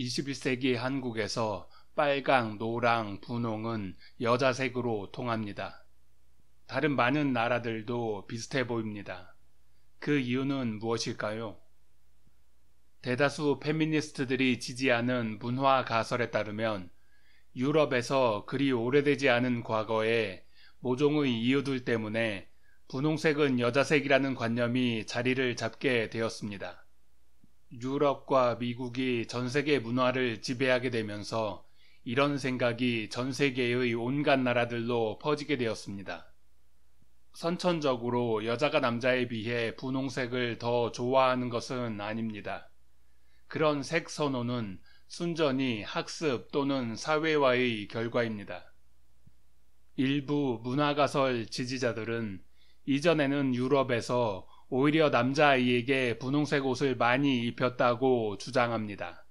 21세기 한국에서 빨강, 노랑, 분홍은 여자색으로 통합니다. 다른 많은 나라들도 비슷해 보입니다. 그 이유는 무엇일까요? 대다수 페미니스트들이 지지하는 문화 가설에 따르면 유럽에서 그리 오래되지 않은 과거에 모종의 이유들 때문에 분홍색은 여자색이라는 관념이 자리를 잡게 되었습니다. 유럽과 미국이 전 세계 문화를 지배하게 되면서 이런 생각이 전 세계의 온갖 나라들로 퍼지게 되었습니다. 선천적으로 여자가 남자에 비해 분홍색을 더 좋아하는 것은 아닙니다. 그런 색 선호는 순전히 학습 또는 사회화의 결과입니다. 일부 문화가설 지지자들은 이전에는 유럽에서 오히려 남자아이에게 분홍색 옷을 많이 입혔다고 주장합니다.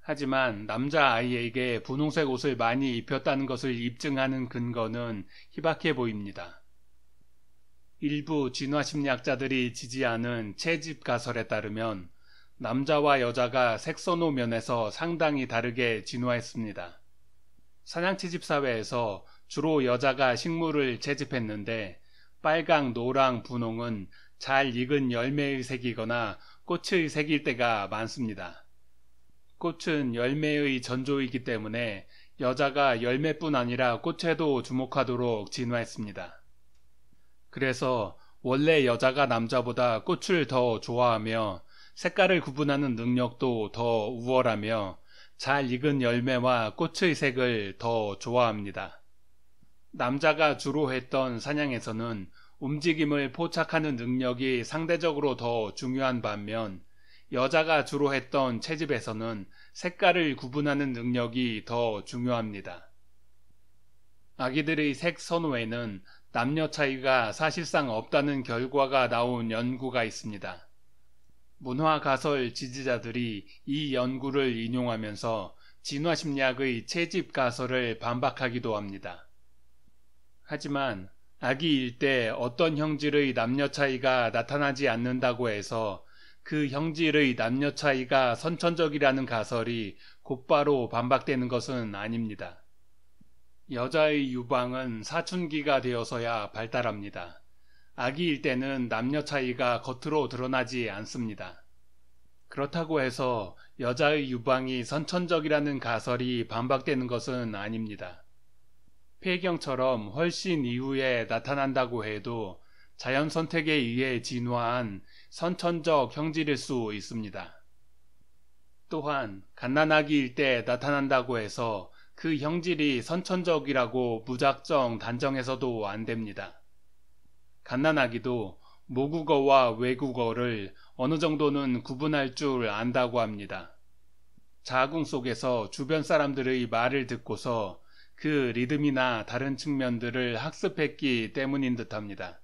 하지만 남자아이에게 분홍색 옷을 많이 입혔다는 것을 입증하는 근거는 희박해 보입니다. 일부 진화심리학자들이 지지하는 채집 가설에 따르면 남자와 여자가 색선호 면에서 상당히 다르게 진화했습니다. 사냥채집 사회에서 주로 여자가 식물을 채집했는데 빨강, 노랑, 분홍은 잘 익은 열매의 색이거나 꽃의 색일 때가 많습니다. 꽃은 열매의 전조이기 때문에 여자가 열매뿐 아니라 꽃에도 주목하도록 진화했습니다. 그래서 원래 여자가 남자보다 꽃을 더 좋아하며 색깔을 구분하는 능력도 더 우월하며 잘 익은 열매와 꽃의 색을 더 좋아합니다. 남자가 주로 했던 사냥에서는 움직임을 포착하는 능력이 상대적으로 더 중요한 반면 여자가 주로 했던 채집에서는 색깔을 구분하는 능력이 더 중요합니다. 아기들의 색 선호에는 남녀 차이가 사실상 없다는 결과가 나온 연구가 있습니다. 문화가설 지지자들이 이 연구를 인용하면서 진화심리학의 채집 가설을 반박하기도 합니다. 하지만 아기일 때 어떤 형질의 남녀 차이가 나타나지 않는다고 해서 그 형질의 남녀 차이가 선천적이라는 가설이 곧바로 반박되는 것은 아닙니다. 여자의 유방은 사춘기가 되어서야 발달합니다. 아기일 때는 남녀 차이가 겉으로 드러나지 않습니다. 그렇다고 해서 여자의 유방이 선천적이라는 가설이 반박되는 것은 아닙니다. 폐경처럼 훨씬 이후에 나타난다고 해도 자연 선택에 의해 진화한 선천적 형질일 수 있습니다. 또한 갓난아기일 때 나타난다고 해서 그 형질이 선천적이라고 무작정 단정해서도 안 됩니다. 갓난아기도 모국어와 외국어를 어느 정도는 구분할 줄 안다고 합니다. 자궁 속에서 주변 사람들의 말을 듣고서 그 리듬이나 다른 측면들을 학습했기 때문인 듯합니다.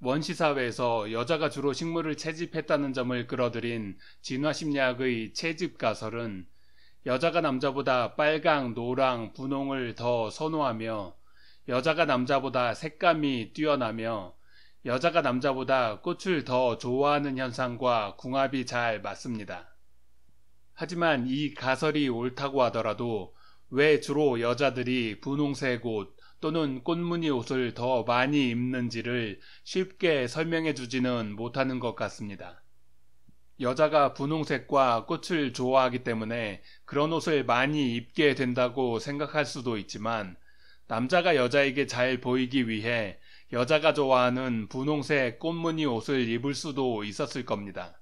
원시사회에서 여자가 주로 식물을 채집했다는 점을 끌어들인 진화심리학의 채집가설은 여자가 남자보다 빨강, 노랑, 분홍을 더 선호하며 여자가 남자보다 색감이 뛰어나며 여자가 남자보다 꽃을 더 좋아하는 현상과 궁합이 잘 맞습니다. 하지만 이 가설이 옳다고 하더라도 왜 주로 여자들이 분홍색 옷 또는 꽃무늬 옷을 더 많이 입는지를 쉽게 설명해 주지는 못하는 것 같습니다. 여자가 분홍색과 꽃을 좋아하기 때문에 그런 옷을 많이 입게 된다고 생각할 수도 있지만 남자가 여자에게 잘 보이기 위해 여자가 좋아하는 분홍색 꽃무늬 옷을 입을 수도 있었을 겁니다.